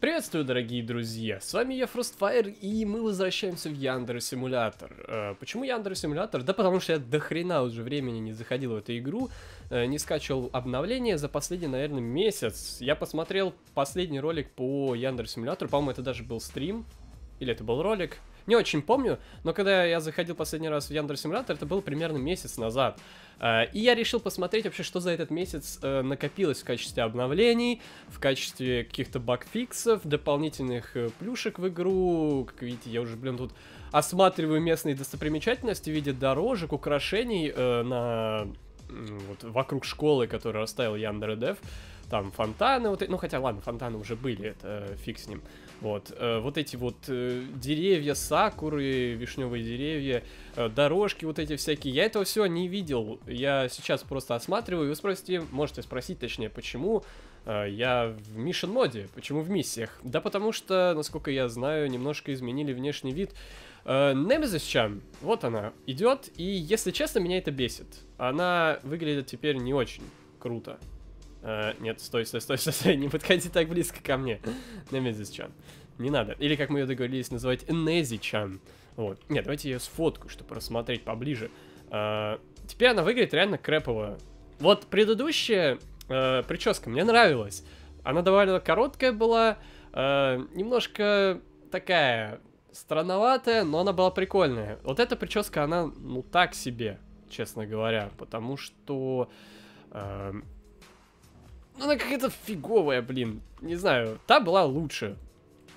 Приветствую, дорогие друзья! С вами я, Frostfire, и мы возвращаемся в Яндер Симулятор. Э, почему Яндер Симулятор? Да потому что я до хрена уже времени не заходил в эту игру, э, не скачивал обновления за последний, наверное, месяц. Я посмотрел последний ролик по Яндер Симулятору, по-моему, это даже был стрим, или это был ролик. Не очень помню, но когда я заходил последний раз в Яндекс Симулятор, это был примерно месяц назад. Э, и я решил посмотреть вообще, что за этот месяц э, накопилось в качестве обновлений, в качестве каких-то багфиксов, дополнительных э, плюшек в игру. Как видите, я уже, блин, тут осматриваю местные достопримечательности в виде дорожек, украшений на вот вокруг школы, которую оставил Яндер Дев там фонтаны, вот, ну хотя ладно, фонтаны уже были, это фиг с ним. Вот, э, вот эти вот э, деревья, сакуры, вишневые деревья, э, дорожки вот эти всякие, я этого все не видел. Я сейчас просто осматриваю, вы спросите, можете спросить точнее, почему я в мишен моде. Почему в миссиях? Да потому что, насколько я знаю, немножко изменили внешний вид. Немезисчан, вот она, идет, и, если честно, меня это бесит. Она выглядит теперь не очень круто. Э, нет, стой, стой, стой, стой, не подходи так близко ко мне. Немезис-чан. Не надо. Или, как мы ее договорились называть, Нези-чан. Вот. Нет, давайте ее сфоткаю, чтобы рассмотреть поближе. Э, теперь она выглядит реально крэпово. Вот предыдущая э, прическа мне нравилась. Она довольно короткая была, э, немножко такая странноватая, но она была прикольная. Вот эта прическа, она, ну, так себе, честно говоря, потому что... Э, ну, она какая-то фиговая, блин. Не знаю, та была лучше,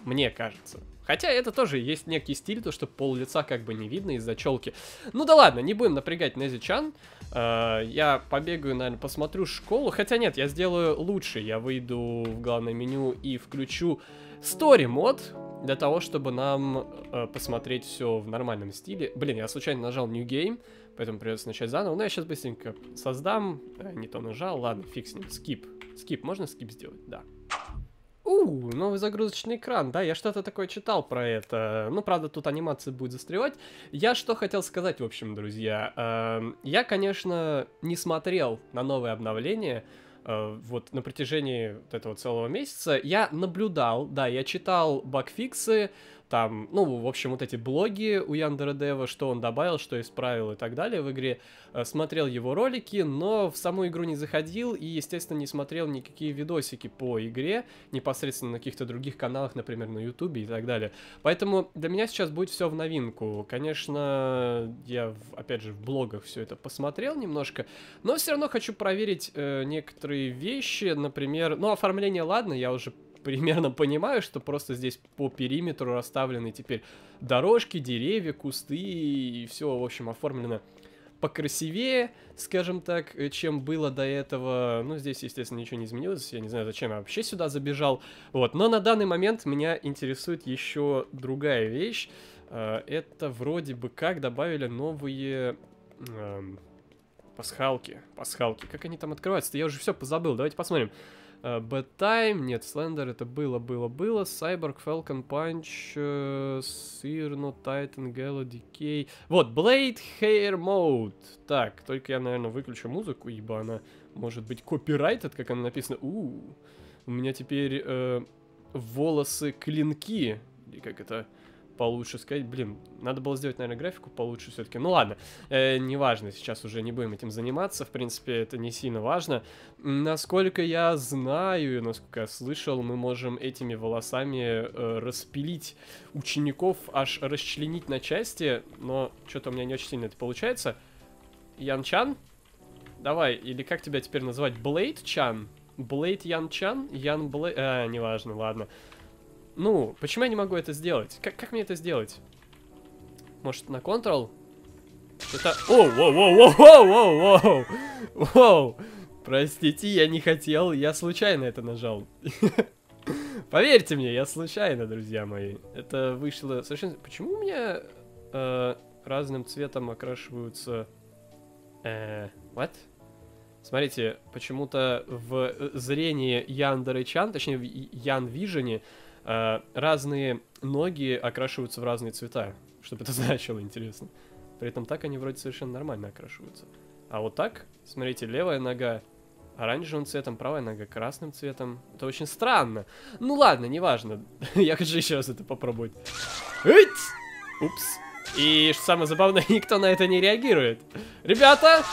мне кажется. Хотя это тоже есть некий стиль, то что пол лица как бы не видно из-за челки. Ну да ладно, не будем напрягать Нези Чан. Э, я побегаю, наверное, посмотрю школу. Хотя нет, я сделаю лучше. Я выйду в главное меню и включу Story мод для того, чтобы нам э, посмотреть все в нормальном стиле. Блин, я случайно нажал New Game, поэтому придется начать заново. Но я сейчас быстренько создам. Э, не то нажал. Ладно, фиг с ним. Skip. Скип, можно скип сделать? Да. У, новый загрузочный экран, да, я что-то такое читал про это. Ну, правда, тут анимация будет застревать. Я что хотел сказать, в общем, друзья. Э, я, конечно, не смотрел на новое обновление, э, вот на протяжении вот этого целого месяца я наблюдал, да, я читал багфиксы, там, ну, в общем, вот эти блоги у Яндера Дева, что он добавил, что исправил и так далее в игре, э, смотрел его ролики, но в саму игру не заходил и, естественно, не смотрел никакие видосики по игре, непосредственно на каких-то других каналах, например, на Ютубе и так далее. Поэтому для меня сейчас будет все в новинку. Конечно, я, опять же, в блогах все это посмотрел немножко, но все равно хочу проверить э, некоторые вещи, например, ну, оформление, ладно, я уже примерно понимаю, что просто здесь по периметру расставлены теперь дорожки, деревья, кусты и все, в общем, оформлено покрасивее, скажем так, э, чем было до этого. Ну, здесь, естественно, ничего не изменилось. Я не знаю, зачем я вообще сюда забежал. Вот, но на данный момент меня интересует еще другая вещь. Э, это вроде бы как добавили новые эм, пасхалки. Пасхалки. Как они там открываются-то? Я уже все позабыл. Давайте посмотрим. Э, Bad Time, нет, Слендер это было, было, было. Cyborg, Falcon Punch, э, Sirno, ну, Titan, Gala, Decay. Вот, Blade Hair Mode. Так, только я, наверное, выключу музыку, ибо она может быть копирайтед, как она написана. У, -у, -у. у меня теперь э, волосы клинки, или как это получше, сказать, блин, надо было сделать, наверное, графику получше все-таки. Ну ладно, э, неважно, сейчас уже не будем этим заниматься, в принципе, это не сильно важно. Насколько я знаю и насколько я слышал, мы можем этими волосами э, распилить учеников, аж расчленить на части, но что-то у меня не очень сильно это получается. Янчан? Давай, или как тебя теперь называть? Блейд Чан? Блейд Ян Чан? Ян Блейд... А, э, неважно, ладно. Ладно. Ну, почему я не могу это сделать? Как, как мне это сделать? Может, на Ctrl? Это... Оу, воу, воу, воу, воу, воу, воу. Простите, я не хотел, я случайно это нажал. Поверьте мне, я случайно, друзья мои. Это вышло совершенно... Почему у меня э, разным цветом окрашиваются... Э, what? Смотрите, почему-то в э, зрении Яндеры Чан, точнее в Ян Вижене, Э, разные ноги окрашиваются в разные цвета. чтобы бы это значило, интересно. При этом так они вроде совершенно нормально окрашиваются. А вот так, смотрите, левая нога оранжевым цветом, правая нога красным цветом. Это очень странно. Ну ладно, неважно. Я хочу еще раз это попробовать. Эть! Упс. И что самое забавное, никто на это не реагирует. Ребята!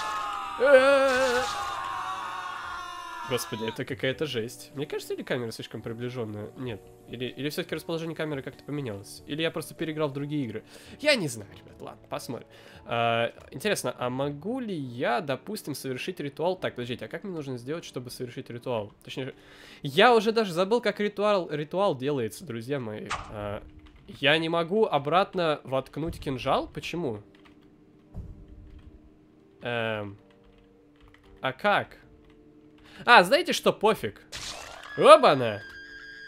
Господи, это какая-то жесть. Мне кажется, или камера слишком приближенная? Нет. Или, или все-таки расположение камеры как-то поменялось? Или я просто переиграл в другие игры? Я не знаю, ребят. Ладно, посмотрим. А, интересно, а могу ли я, допустим, совершить ритуал? Так, подождите, а как мне нужно сделать, чтобы совершить ритуал? Точнее, я уже даже забыл, как ритуал, ритуал делается, друзья мои. А, я не могу обратно воткнуть кинжал? Почему? Эм... А как? А, знаете что, пофиг. Оба-на.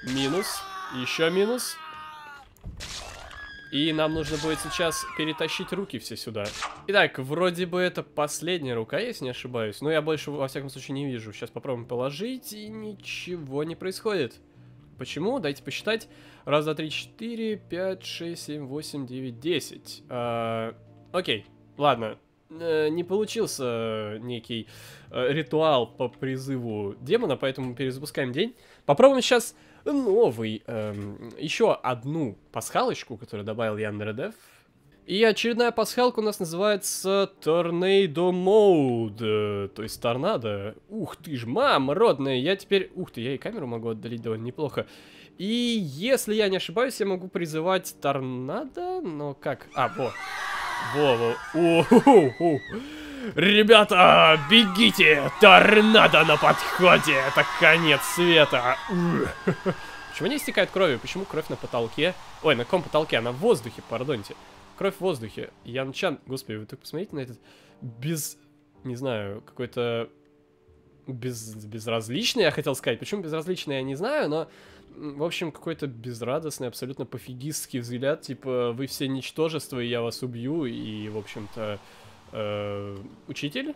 Минус. Еще минус. И нам нужно будет сейчас перетащить руки все сюда. Итак, вроде бы это последняя рука, если не ошибаюсь. Но я больше, во всяком случае, не вижу. Сейчас попробуем положить, и ничего не происходит. Почему? Дайте посчитать. Раз, два, три, четыре, пять, шесть, семь, восемь, девять, десять. А, окей, ладно. Э, не получился некий э, ритуал по призыву демона, поэтому перезапускаем день. Попробуем сейчас новый, эм, еще одну пасхалочку, которую добавил Яндердев. И очередная пасхалка у нас называется Торнадо Mode, то есть торнадо. Ух ты ж, мама родная, я теперь... Ух ты, я и камеру могу отдалить довольно неплохо. И если я не ошибаюсь, я могу призывать торнадо, но как... А, вот. Во, ху -ху -ху. Ребята, бегите! Торнадо на подходе! Это конец света! Почему не истекает кровью? Почему кровь на потолке? Ой, на каком потолке? Она а в воздухе, пардонте. Кровь в воздухе. Янчан, господи, вы только посмотрите на этот без... Не знаю, какой-то... Без... Безразличный, я хотел сказать. Почему безразличный, я не знаю, но в общем, какой-то безрадостный, абсолютно пофигистский взгляд, типа, вы все ничтожество, и я вас убью, и, в общем-то, э, учитель?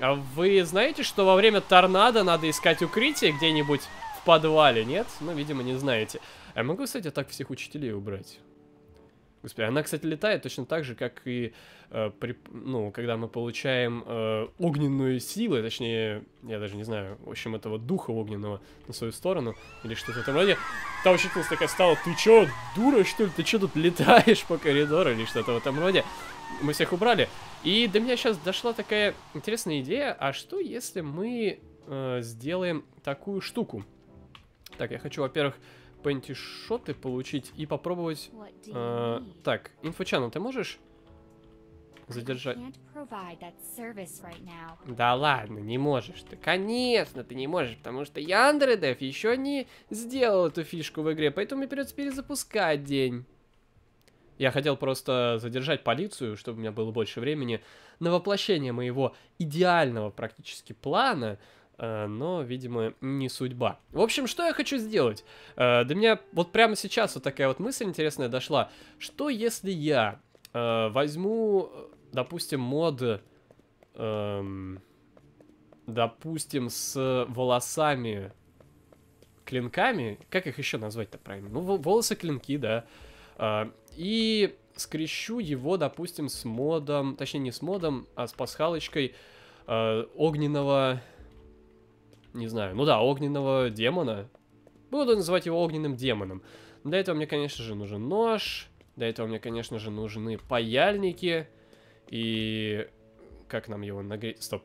А вы знаете, что во время торнадо надо искать укрытие где-нибудь в подвале, нет? Ну, видимо, не знаете. А могу, кстати, так всех учителей убрать. Господи, она, кстати, летает точно так же, как и э, при, ну, когда мы получаем э, огненную силу, точнее, я даже не знаю, в общем, этого духа огненного на свою сторону, или что-то в этом роде. Та учительница такая стала, ты чё, дура, что ли, ты чё тут летаешь по коридору, или что-то в этом роде. Мы всех убрали. И до меня сейчас дошла такая интересная идея, а что если мы э, сделаем такую штуку? Так, я хочу, во-первых, пентишоты получить и попробовать... Э, так, инфочана, ты можешь задержать? Right да ладно, не можешь ты. Конечно, ты не можешь, потому что Яндредев еще не сделал эту фишку в игре, поэтому мне придется перезапускать день. Я хотел просто задержать полицию, чтобы у меня было больше времени на воплощение моего идеального практически плана, Э, но, видимо, не судьба. В общем, что я хочу сделать? Э, до меня вот прямо сейчас вот такая вот мысль интересная дошла. Что если я э, возьму, допустим, мод, эм, допустим, с волосами клинками, как их еще назвать-то правильно? Ну, волосы клинки, да. и скрещу его, допустим, с модом, точнее не с модом, а с пасхалочкой э, огненного не знаю, ну да, огненного демона. Буду называть его огненным демоном. Для этого мне, конечно же, нужен нож. Для этого мне, конечно же, нужны паяльники. И... Как нам его нагреть? Стоп.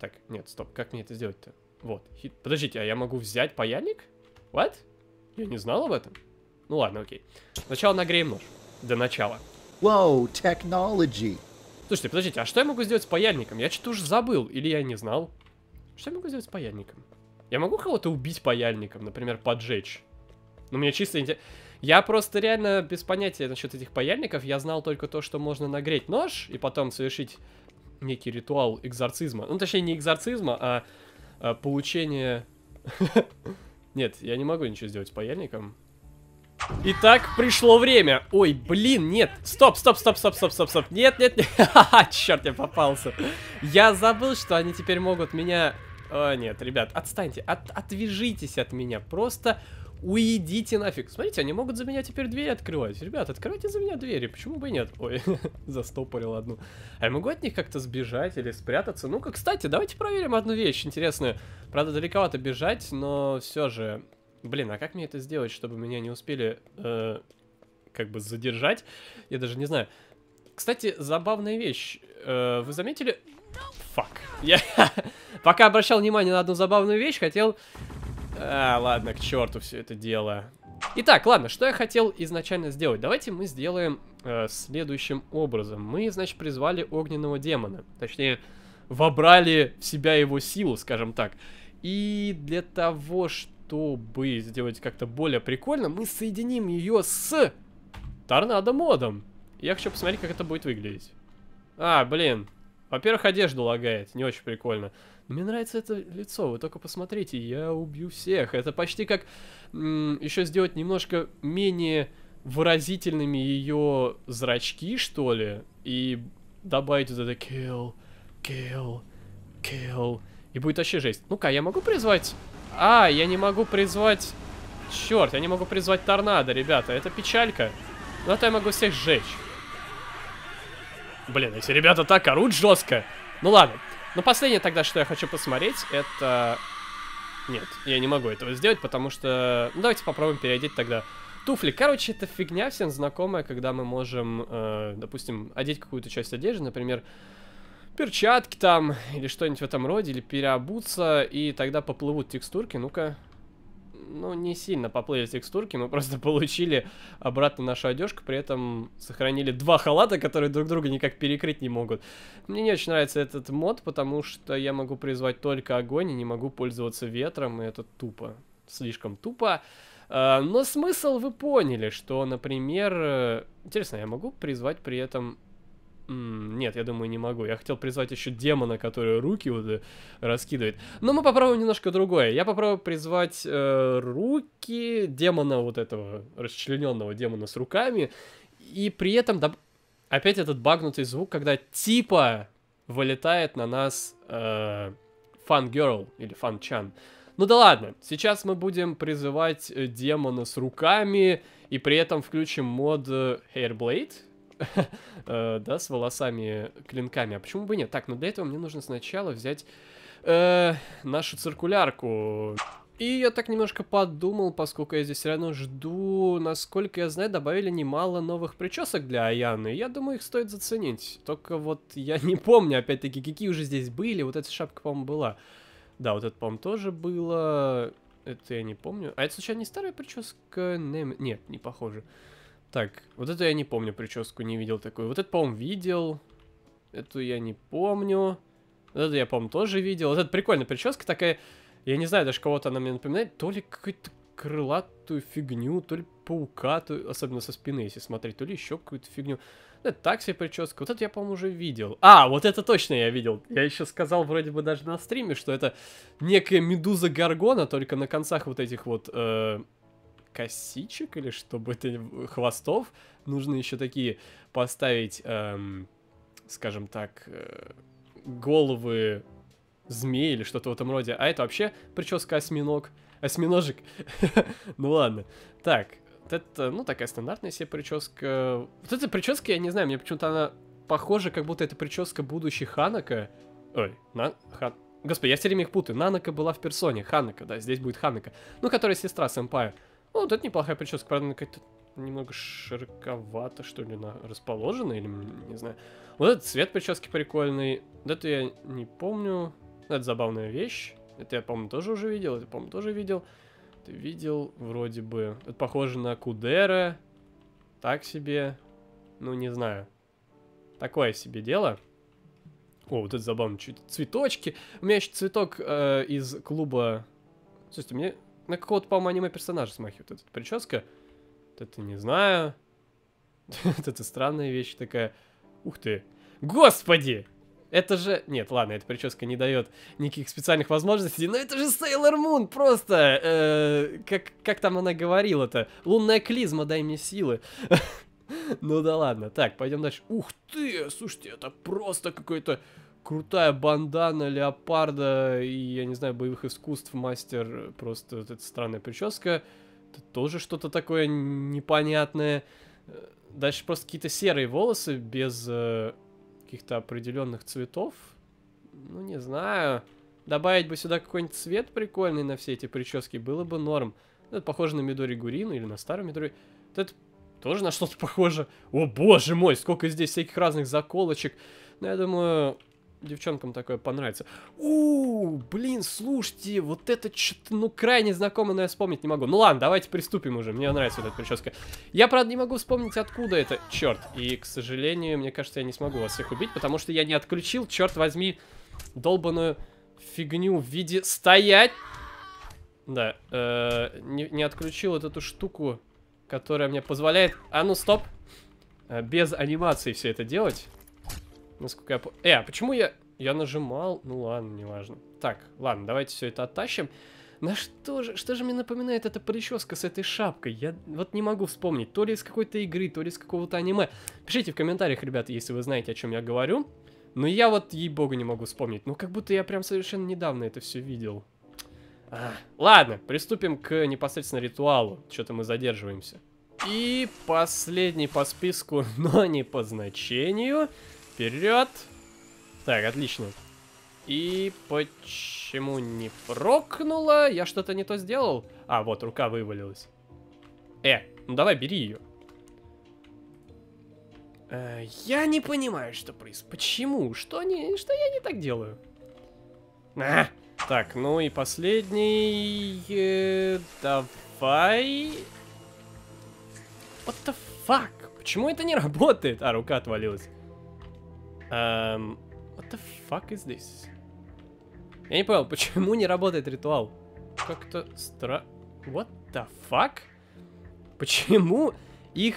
Так, нет, стоп. Как мне это сделать-то? Вот. Хит... Подождите, а я могу взять паяльник? What? Я не знал об этом. Ну ладно, окей. Сначала нагреем нож. До начала. Wow, technology. Слушайте, подождите, а что я могу сделать с паяльником? Я что-то уже забыл, или я не знал. Что я могу сделать с паяльником? Я могу кого-то убить паяльником, например, поджечь? Но ну, мне чисто интересно... Я просто реально без понятия насчет этих паяльников. Я знал только то, что можно нагреть нож и потом совершить некий ритуал экзорцизма. Ну, точнее, не экзорцизма, а, а получение... Нет, я не могу ничего сделать с паяльником. Итак, пришло время. Ой, блин, нет. Стоп, стоп, стоп, стоп, стоп, стоп, стоп. Нет, нет, нет. Черт, я попался. Я забыл, что они теперь могут меня о, а, нет, ребят, отстаньте, от, отвяжитесь от меня, просто уйдите нафиг. Смотрите, они могут за меня теперь двери открывать. Ребят, открывайте за меня двери, почему бы и нет? Ой, застопорил одну. А я могу от них как-то сбежать или спрятаться? Ну-ка, кстати, давайте проверим одну вещь интересную. Правда, далековато бежать, но все же... Блин, а как мне это сделать, чтобы меня не успели э, как бы задержать? Я даже не знаю. Кстати, забавная вещь. Э, вы заметили, Фак. Я пока обращал внимание на одну забавную вещь, хотел... А, ладно, к черту все это дело. Итак, ладно, что я хотел изначально сделать? Давайте мы сделаем э, следующим образом. Мы, значит, призвали огненного демона. Точнее, вобрали в себя его силу, скажем так. И для того, чтобы сделать как-то более прикольно, мы соединим ее с торнадо-модом. Я хочу посмотреть, как это будет выглядеть. А, блин, во-первых, одежда лагает, не очень прикольно. Но мне нравится это лицо, вы только посмотрите, я убью всех. Это почти как еще сделать немножко менее выразительными ее зрачки, что ли, и добавить вот это kill, kill, kill, и будет вообще жесть. Ну-ка, я могу призвать... А, я не могу призвать... Черт, я не могу призвать торнадо, ребята, это печалька. Но ну, а то я могу всех сжечь. Блин, эти ребята так орут жестко. Ну ладно. Но последнее тогда, что я хочу посмотреть, это... Нет, я не могу этого сделать, потому что... Ну давайте попробуем переодеть тогда туфли. Короче, это фигня всем знакомая, когда мы можем, э, допустим, одеть какую-то часть одежды, например, перчатки там, или что-нибудь в этом роде, или переобуться, и тогда поплывут текстурки. Ну-ка, ну, не сильно поплыли текстурки, мы просто получили обратно нашу одежку, при этом сохранили два халата, которые друг друга никак перекрыть не могут. Мне не очень нравится этот мод, потому что я могу призвать только огонь и не могу пользоваться ветром, и это тупо, слишком тупо. А, но смысл вы поняли, что, например... Э, интересно, я могу призвать при этом нет, я думаю, не могу. Я хотел призвать еще демона, который руки вот э, раскидывает. Но мы попробуем немножко другое. Я попробую призвать э, руки демона вот этого, расчлененного демона с руками. И при этом доб... опять этот багнутый звук, когда типа вылетает на нас э, Girl или Fun Chan. Ну да ладно, сейчас мы будем призывать э, демона с руками и при этом включим мод Hairblade э, Э, да, с волосами клинками. А почему бы нет? Так, но ну, для этого мне нужно сначала взять э, нашу циркулярку. И я так немножко подумал, поскольку я здесь реально жду, насколько я знаю, добавили немало новых причесок для Аяны. Я думаю, их стоит заценить. Только вот я не помню, опять-таки, какие уже здесь были. Вот эта шапка, по-моему, была. Да, вот это, по-моему, тоже было. Это я не помню. А это, случайно, не старая прическа? Не... Нет, не похоже. Так, вот эту я не помню, прическу не видел такую. Вот это, по-моему, видел. Эту я не помню. Вот эту я, по-моему, тоже видел. Вот это прикольная прическа такая. Я не знаю, даже кого-то она мне напоминает. То ли какую-то крылатую фигню, то ли паука, то, особенно со спины, если смотреть, то ли еще какую-то фигню. Это такси прическа. Вот это я, по-моему, уже видел. А, вот это точно я видел. Я еще сказал вроде бы даже на стриме, что это некая медуза Гаргона, только на концах вот этих вот... Э косичек или чтобы это хвостов нужно еще такие поставить, эм, скажем так, э, головы змеи или что-то в этом роде. А это вообще прическа осьминог. Осьминожек. ну ладно. Так, вот это, ну, такая стандартная себе прическа. Вот эта прическа, я не знаю, мне почему-то она похожа, как будто это прическа будущей Ханака. Ой, на... Хан... Господи, я все время их путаю. Нанака была в персоне. Ханака, да, здесь будет Ханака. Ну, которая сестра сэмпая. Ну, вот это неплохая прическа, правда, она какая-то немного широковато, что ли, на расположена, или не знаю. Вот этот цвет прически прикольный. Вот это я не помню. Это забавная вещь. Это я, по-моему, тоже уже видел. Это, по-моему, тоже видел. Ты видел вроде бы. Это похоже на Кудера. Так себе. Ну, не знаю. Такое себе дело. О, вот это забавно. Чуть цветочки. У меня еще цветок э, из клуба... Слушайте, мне на какого-то, по-моему, аниме персонажа смахивает эта прическа. это не знаю. это странная вещь такая. Ух ты. Господи! Это же... Нет, ладно, эта прическа не дает никаких специальных возможностей, но это же Sailor Moon просто! Э, как, как там она говорила-то? Лунная клизма, дай мне силы. ну да ладно. Так, пойдем дальше. Ух ты! Слушайте, это просто какой-то крутая бандана леопарда и, я не знаю, боевых искусств мастер, просто вот эта странная прическа, это тоже что-то такое непонятное. Э, дальше просто какие-то серые волосы без э, каких-то определенных цветов. Ну, не знаю. Добавить бы сюда какой-нибудь цвет прикольный на все эти прически, было бы норм. Ну, это похоже на Мидори Гурину или на старую Мидори. это тоже на что-то похоже. О боже мой, сколько здесь всяких разных заколочек. Но ну, я думаю, девчонкам такое понравится. У, блин, слушайте, вот это что-то, ну, крайне знакомое. но я вспомнить не могу. Ну ладно, давайте приступим уже, мне нравится вот эта прическа. Я, правда, не могу вспомнить, откуда это, черт. И, к сожалению, мне кажется, я не смогу вас всех убить, потому что я не отключил, черт возьми, долбаную фигню в виде стоять. Да, э не, не отключил вот эту штуку, которая мне позволяет... А ну, стоп! Э, без анимации все это делать. Насколько я Э, а почему я... Я нажимал? Ну ладно, неважно. Так, ладно, давайте все это оттащим. На что же, что же мне напоминает эта прическа с этой шапкой? Я вот не могу вспомнить, то ли из какой-то игры, то ли из какого-то аниме. Пишите в комментариях, ребята, если вы знаете, о чем я говорю. Но я вот, ей-богу, не могу вспомнить. Ну, как будто я прям совершенно недавно это все видел. А, ладно, приступим к непосредственно ритуалу. Что-то мы задерживаемся. И последний по списку, но не по значению вперед. Так, отлично. И почему не прокнула? Я что-то не то сделал? А, вот, рука вывалилась. Э, ну давай, бери ее. Э, я не понимаю, что происходит. Почему? Что, не... что я не так делаю? А, так, ну и последний... Э, давай... What the fuck? Почему это не работает? А, рука отвалилась. Эм, what the fuck is this? Я не понял, почему не работает ритуал? Как-то стра... What the fuck? Почему их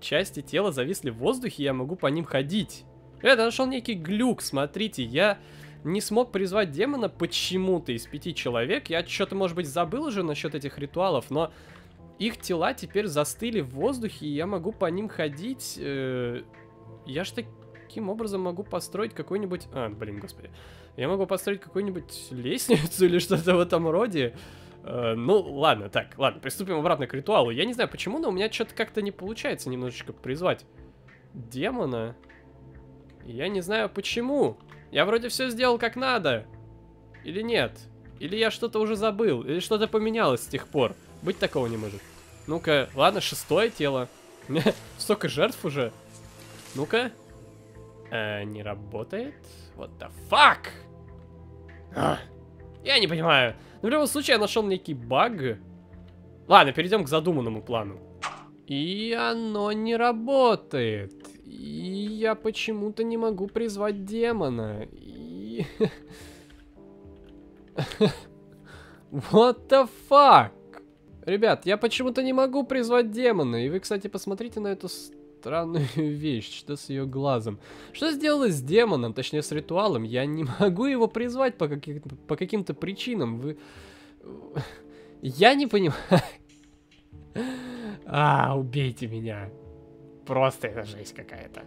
части тела зависли в воздухе, и я могу по ним ходить? Я э, нашел некий глюк, смотрите, я не смог призвать демона почему-то из пяти человек. Я что-то, может быть, забыл уже насчет этих ритуалов, но их тела теперь застыли в воздухе, и я могу по ним ходить. Э, я ж так каким образом могу построить какой-нибудь... А, блин, господи. Я могу построить какую-нибудь лестницу или что-то в этом роде. Э, ну, ладно, так, ладно, приступим обратно к ритуалу. Я не знаю почему, но у меня что-то как-то не получается немножечко призвать демона. Я не знаю почему. Я вроде все сделал как надо. Или нет? Или я что-то уже забыл? Или что-то поменялось с тех пор? Быть такого не может. Ну-ка, ладно, шестое тело. У меня столько жертв уже. Ну-ка. Э, не работает. What the fuck? А, я не понимаю. Но ну, в любом случае, я нашел некий баг. Ладно, перейдем к задуманному плану. И оно не работает. И я почему-то не могу призвать демона. И... What the fuck? Ребят, я почему-то не могу призвать демона. И вы, кстати, посмотрите на эту странную вещь, что с ее глазом. Что сделалось с демоном, точнее с ритуалом? Я не могу его призвать по, каких, по каким-то причинам. Вы... Я не понимаю. А, убейте меня. Просто это жесть какая-то.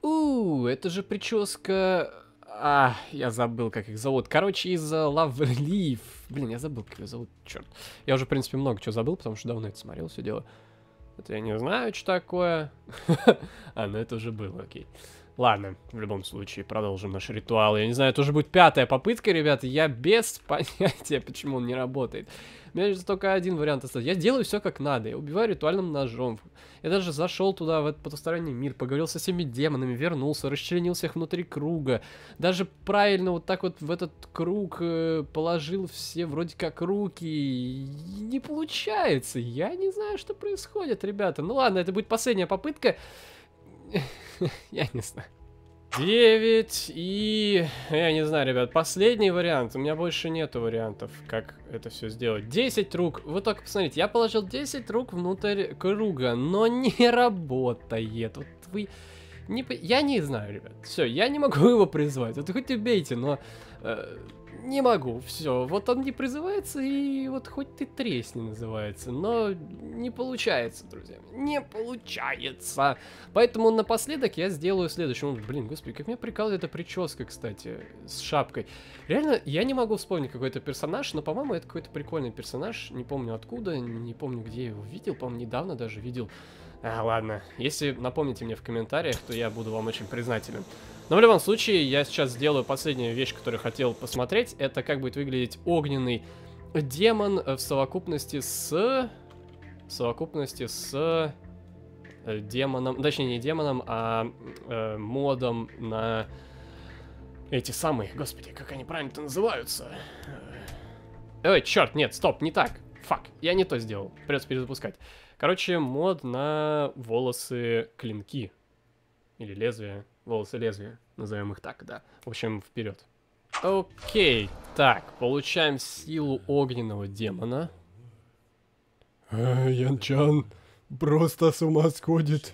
У, это же прическа... А, я забыл, как их зовут. Короче, из Love Лавлив. Блин, я забыл, как их зовут, черт. Я уже, в принципе, много чего забыл, потому что давно это смотрел, все дело. Это я не знаю, что такое. а, ну это уже было, окей. Ладно, в любом случае, продолжим наш ритуал. Я не знаю, это уже будет пятая попытка, ребята. Я без понятия, почему он не работает. У меня только один вариант остался. Я делаю все как надо. Я убиваю ритуальным ножом. Я даже зашел туда, в этот потусторонний мир, поговорил со всеми демонами, вернулся, расчленил всех внутри круга. Даже правильно вот так вот в этот круг э, положил все вроде как руки. И не получается. Я не знаю, что происходит, ребята. Ну ладно, это будет последняя попытка. Я не знаю. 9 и... Я не знаю, ребят, последний вариант. У меня больше нету вариантов, как это все сделать. 10 рук. Вы только посмотрите, я положил 10 рук внутрь круга, но не работает. Вот вы... Не... Я не знаю, ребят. Все, я не могу его призвать. Вот хоть убейте, но... Э, не могу, все. Вот он не призывается, и вот хоть ты тресни называется, но не получается, друзья. Не получается. Поэтому напоследок я сделаю следующее. Блин, господи, как мне прикалывает эта прическа, кстати, с шапкой. Реально, я не могу вспомнить какой-то персонаж, но, по-моему, это какой-то прикольный персонаж. Не помню откуда, не помню, где я его видел. По-моему, недавно даже видел. А, ладно. Если напомните мне в комментариях, то я буду вам очень признателен. Но в любом случае, я сейчас сделаю последнюю вещь, которую хотел посмотреть. Это как будет выглядеть огненный демон в совокупности с... В совокупности с э, демоном, точнее не демоном, а э, модом на эти самые, господи, как они правильно-то называются? Э, ой, черт, нет, стоп, не так. Фак, я не то сделал, придется перезапускать. Короче, мод на волосы клинки или лезвия, волосы лезвия, назовем их так, да. В общем, вперед. Окей, так, получаем силу огненного демона. А, Янчан просто с ума сходит.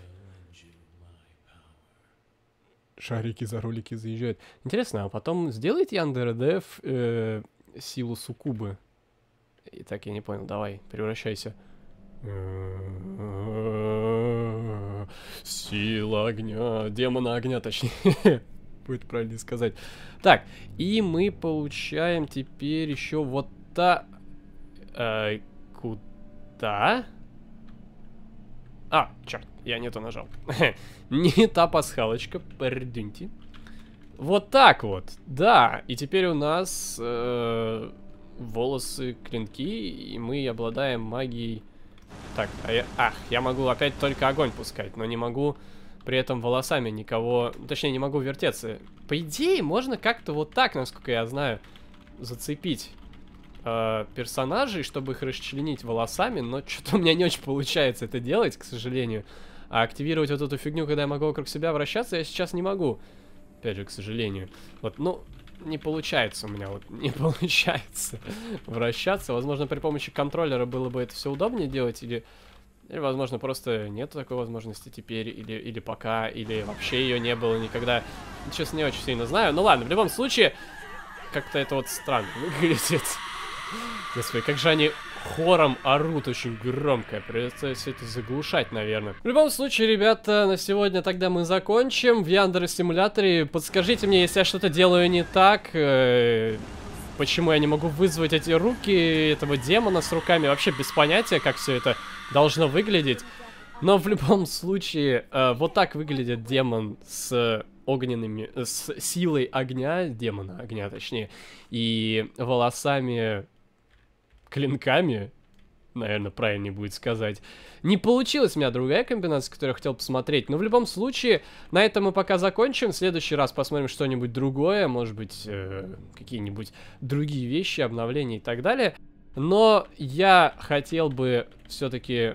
Шарики за ролики заезжают. Интересно, а потом сделает Яндер.ДФ э, силу Сукубы? И так я не понял, давай, превращайся. Э, Сила огня. Демона огня, точнее. Будет правильно сказать. Так, и мы получаем теперь еще вот та... Э, куда? А, черт, я не то нажал. не та пасхалочка, пердюньте. Вот так вот, да. И теперь у нас э, волосы клинки, и мы обладаем магией так, а я, ах, я могу опять только огонь пускать, но не могу при этом волосами никого... Ну, точнее, не могу вертеться. По идее, можно как-то вот так, насколько я знаю, зацепить э, персонажей, чтобы их расчленить волосами, но что-то у меня не очень получается это делать, к сожалению. А активировать вот эту фигню, когда я могу вокруг себя вращаться, я сейчас не могу. Опять же, к сожалению. Вот, ну, не получается у меня, вот не получается вращаться. Возможно, при помощи контроллера было бы это все удобнее делать, или, или возможно, просто нет такой возможности теперь, или, или пока, или вообще ее не было никогда. Сейчас не очень сильно знаю. Ну ладно, в любом случае, как-то это вот странно выглядит. Господи, как же они хором орут очень громко. Придется все это заглушать, наверное. В любом случае, ребята, на сегодня тогда мы закончим. В Яндер Симуляторе подскажите мне, если я что-то делаю не так... Э, почему я не могу вызвать эти руки этого демона с руками. Вообще без понятия, как все это должно выглядеть. Но в любом случае, э, вот так выглядит демон с огненными... с силой огня, демона огня точнее, и волосами клинками, наверное, правильнее будет сказать. Не получилось у меня другая комбинация, которую я хотел посмотреть. Но в любом случае, на этом мы пока закончим. В следующий раз посмотрим что-нибудь другое. Может быть, э, какие-нибудь другие вещи, обновления и так далее. Но я хотел бы все-таки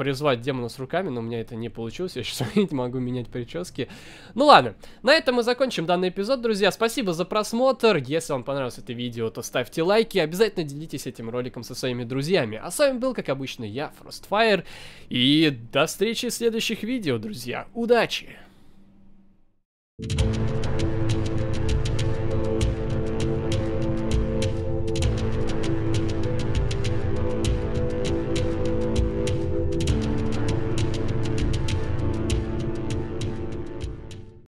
призвать демона с руками, но у меня это не получилось. Я сейчас не могу менять прически. Ну ладно, на этом мы закончим данный эпизод, друзья. Спасибо за просмотр. Если вам понравилось это видео, то ставьте лайки. Обязательно делитесь этим роликом со своими друзьями. А с вами был, как обычно, я, Frostfire. И до встречи в следующих видео, друзья. Удачи! Thank you.